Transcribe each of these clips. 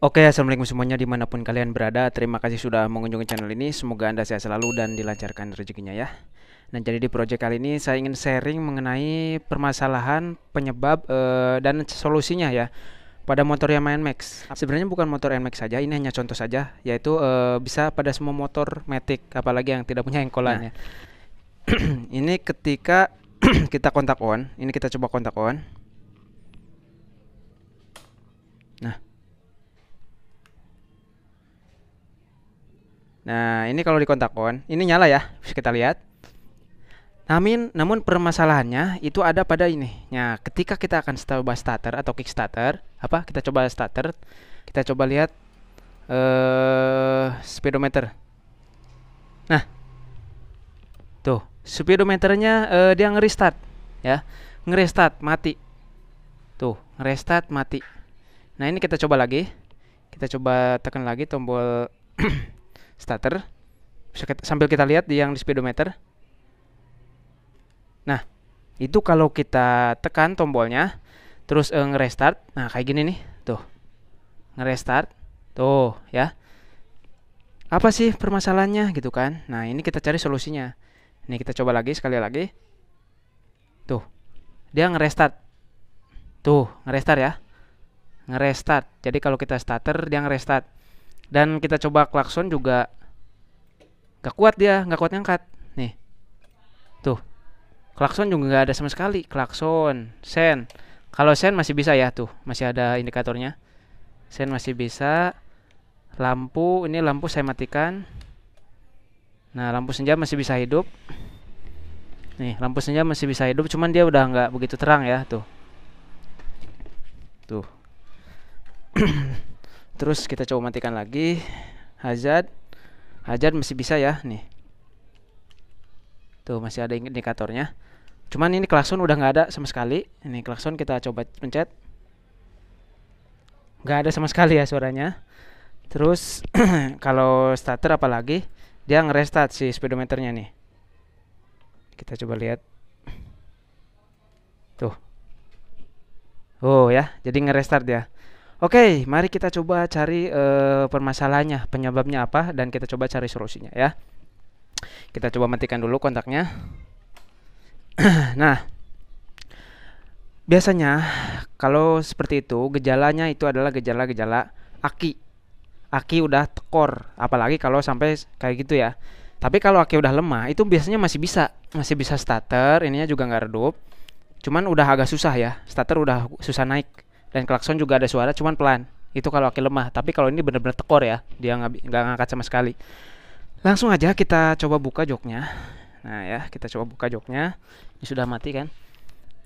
Oke, assalamualaikum semuanya dimanapun kalian berada. Terima kasih sudah mengunjungi channel ini. Semoga anda sehat selalu dan dilancarkan rezekinya ya. Nah, jadi di project kali ini saya ingin sharing mengenai permasalahan penyebab uh, dan solusinya ya pada motor Yamaha NMAX. Sebenarnya bukan motor NMAX saja, ini hanya contoh saja, yaitu uh, bisa pada semua motor matic, apalagi yang tidak punya engkolan nah. Ya. ini ketika kita kontak on, ini kita coba kontak on. Nah, Nah, ini kalau di kontak on, ini nyala ya. Bisa kita lihat. Namun, namun permasalahannya itu ada pada ini. Nah, ketika kita akan coba starter atau kickstarter, apa? Kita coba starter. Kita coba lihat eh uh, speedometer. Nah. Tuh, speedometernya uh, dia ngerestart ya. Ngerestart mati. Tuh, ngerestart mati. Nah, ini kita coba lagi. Kita coba tekan lagi tombol starter bisa kita, sambil kita lihat di yang di speedometer nah itu kalau kita tekan tombolnya terus eh, ngerestart nah kayak gini nih tuh ngerestart tuh ya apa sih permasalahannya gitu kan nah ini kita cari solusinya ini kita coba lagi sekali lagi tuh dia ngerestart tuh ngerestart ya ngerestart jadi kalau kita starter dia ngerestart dan kita coba klakson juga gak kuat dia gak kuat ngangkat nih tuh klakson juga gak ada sama sekali klakson sen kalau sen masih bisa ya tuh masih ada indikatornya sen masih bisa lampu ini lampu saya matikan nah lampu senja masih bisa hidup nih lampu senja masih bisa hidup cuman dia udah nggak begitu terang ya tuh tuh terus kita coba matikan lagi hazard hazard masih bisa ya nih tuh masih ada indikatornya cuman ini klakson udah nggak ada sama sekali ini klakson kita coba pencet nggak ada sama sekali ya suaranya terus kalau starter apalagi dia ngerestart si speedometernya nih kita coba lihat tuh oh ya jadi ngerestart ya Oke, mari kita coba cari uh, permasalahannya, penyebabnya apa dan kita coba cari solusinya ya. Kita coba matikan dulu kontaknya. nah, biasanya kalau seperti itu gejalanya itu adalah gejala-gejala aki. Aki udah tekor, apalagi kalau sampai kayak gitu ya. Tapi kalau aki udah lemah itu biasanya masih bisa, masih bisa starter, ininya juga nggak redup. Cuman udah agak susah ya, starter udah susah naik dan klakson juga ada suara cuman pelan itu kalau aki lemah tapi kalau ini bener-bener tekor ya dia nggak ngangkat sama sekali langsung aja kita coba buka joknya nah ya kita coba buka joknya ini sudah mati kan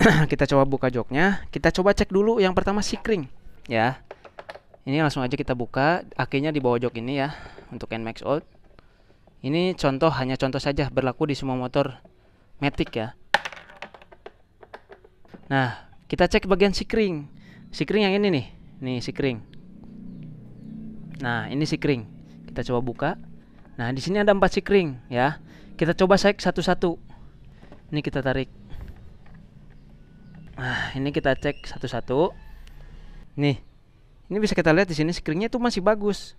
kita coba buka joknya kita coba cek dulu yang pertama sikring ya ini langsung aja kita buka akinya di bawah jok ini ya untuk NMAX old ini contoh hanya contoh saja berlaku di semua motor Matic ya nah kita cek bagian sikring Sikring yang ini nih nih sikring. nah ini sikring, kita coba buka nah di sini ada empat sikring ya kita coba cek satu-satu ini kita tarik nah ini kita cek satu-satu nih ini bisa kita lihat di sini sikringnya itu masih bagus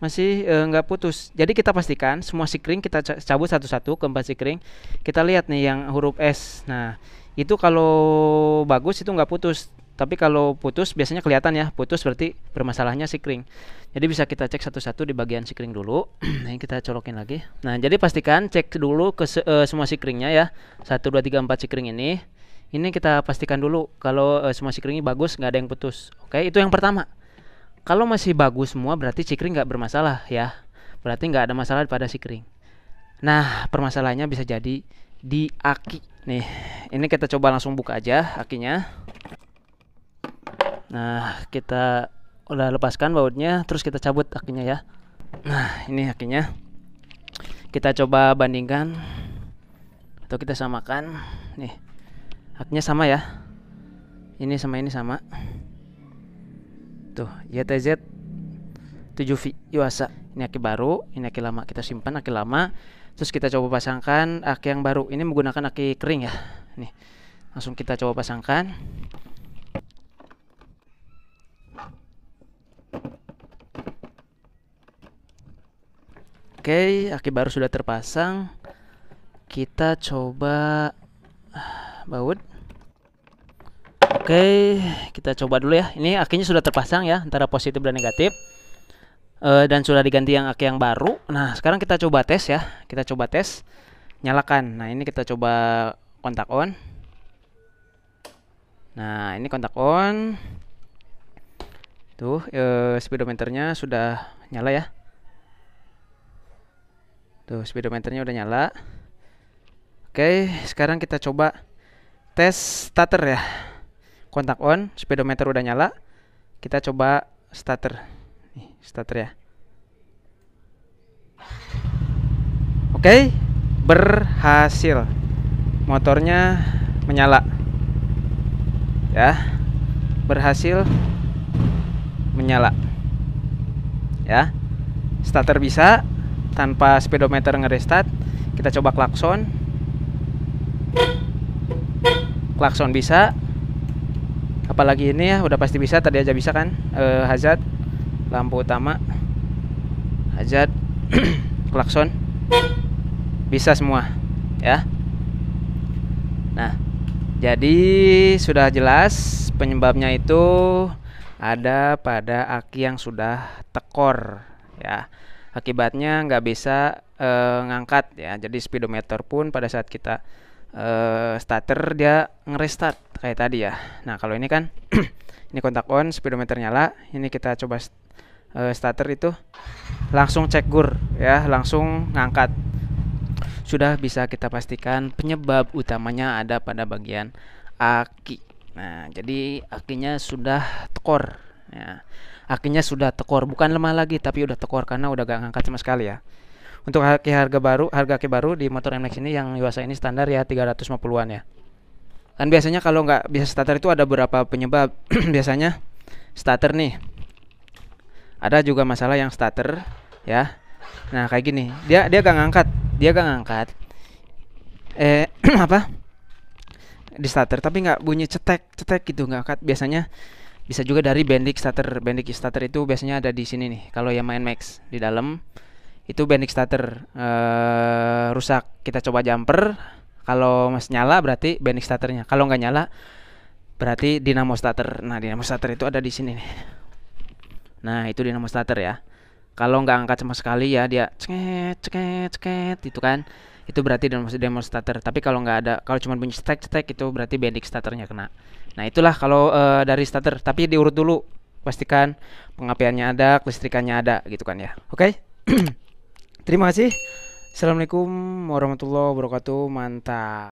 masih eh, nggak e, putus jadi kita pastikan semua sikring kita cabut satu-satu ke empat sikring kita lihat nih yang huruf S nah itu kalau bagus itu nggak putus tapi kalau putus biasanya kelihatan ya, putus berarti bermasalahnya sikring. Jadi bisa kita cek satu-satu di bagian sikring dulu. nah, kita colokin lagi. Nah, jadi pastikan cek dulu ke se uh, semua sikringnya ya. 1 2 3 4 sikring ini. Ini kita pastikan dulu kalau uh, semua sikringnya bagus, nggak ada yang putus. Oke, itu yang pertama. Kalau masih bagus semua berarti sikring nggak bermasalah ya. Berarti nggak ada masalah pada sikring. Nah, permasalahannya bisa jadi di aki. Nih, ini kita coba langsung buka aja akinya. Nah, kita udah lepaskan bautnya, terus kita cabut akinya ya. Nah, ini akinya. Kita coba bandingkan atau kita samakan. Nih. Akinya sama ya. Ini sama ini sama. Tuh, YTZ 7V Yuasa. Ini aki baru, ini aki lama. Kita simpan aki lama. Terus kita coba pasangkan aki yang baru. Ini menggunakan aki kering ya. Nih. Langsung kita coba pasangkan. Oke, aki baru sudah terpasang. Kita coba ah, baut. Oke, kita coba dulu ya. Ini akinya sudah terpasang ya, antara positif dan negatif. E, dan sudah diganti yang aki yang baru. Nah, sekarang kita coba tes ya. Kita coba tes. Nyalakan. Nah, ini kita coba kontak on. Nah, ini kontak on. Tuh, e, speedometernya sudah nyala ya. Tuh, speedometernya udah nyala. Oke, sekarang kita coba tes starter ya. Kontak on, speedometer udah nyala. Kita coba starter. Nih, starter ya. Oke, berhasil. Motornya menyala. Ya. Berhasil menyala. Ya. Starter bisa, tanpa speedometer ngerestart kita coba klakson klakson bisa apalagi ini ya udah pasti bisa tadi aja bisa kan e, hazard lampu utama hazard klakson bisa semua ya nah jadi sudah jelas penyebabnya itu ada pada aki yang sudah tekor ya Akibatnya nggak bisa uh, ngangkat ya. Jadi speedometer pun pada saat kita uh, starter dia ngerestart kayak tadi ya. Nah, kalau ini kan ini kontak on, speedometer nyala. Ini kita coba uh, starter itu langsung cek gur ya, langsung ngangkat. Sudah bisa kita pastikan penyebab utamanya ada pada bagian aki. Nah, jadi akinya sudah tekor ya. Akhirnya sudah tekor, bukan lemah lagi tapi udah tekor karena udah gak ngangkat sama sekali ya. Untuk kaki harga baru, harga ke baru di motor MX ini yang Yuasa ini standar ya 350-an ya. Kan biasanya kalau nggak bisa starter itu ada beberapa penyebab. biasanya starter nih. Ada juga masalah yang starter ya. Nah, kayak gini. Dia dia gak ngangkat, dia gak ngangkat. Eh apa? di starter tapi nggak bunyi cetek cetek gitu nggak kat biasanya bisa juga dari Bendix starter Bendix starter itu biasanya ada di sini nih kalau yang main max di dalam itu Bendix starter uh, rusak kita coba jumper kalau mas nyala berarti Bendix starternya kalau nggak nyala berarti dinamo starter nah dinamo starter itu ada di sini nih nah itu dinamo starter ya kalau nggak angkat sama sekali ya dia ceket ceket ceket itu kan itu berarti dinamo starter tapi kalau nggak ada kalau cuma bunyi stek stek itu berarti bending starternya kena Nah itulah kalau uh, dari starter. Tapi diurut dulu, pastikan pengapiannya ada, kelistrikannya ada, gitu kan ya. Oke, okay? terima kasih. Assalamualaikum warahmatullahi wabarakatuh. Mantap.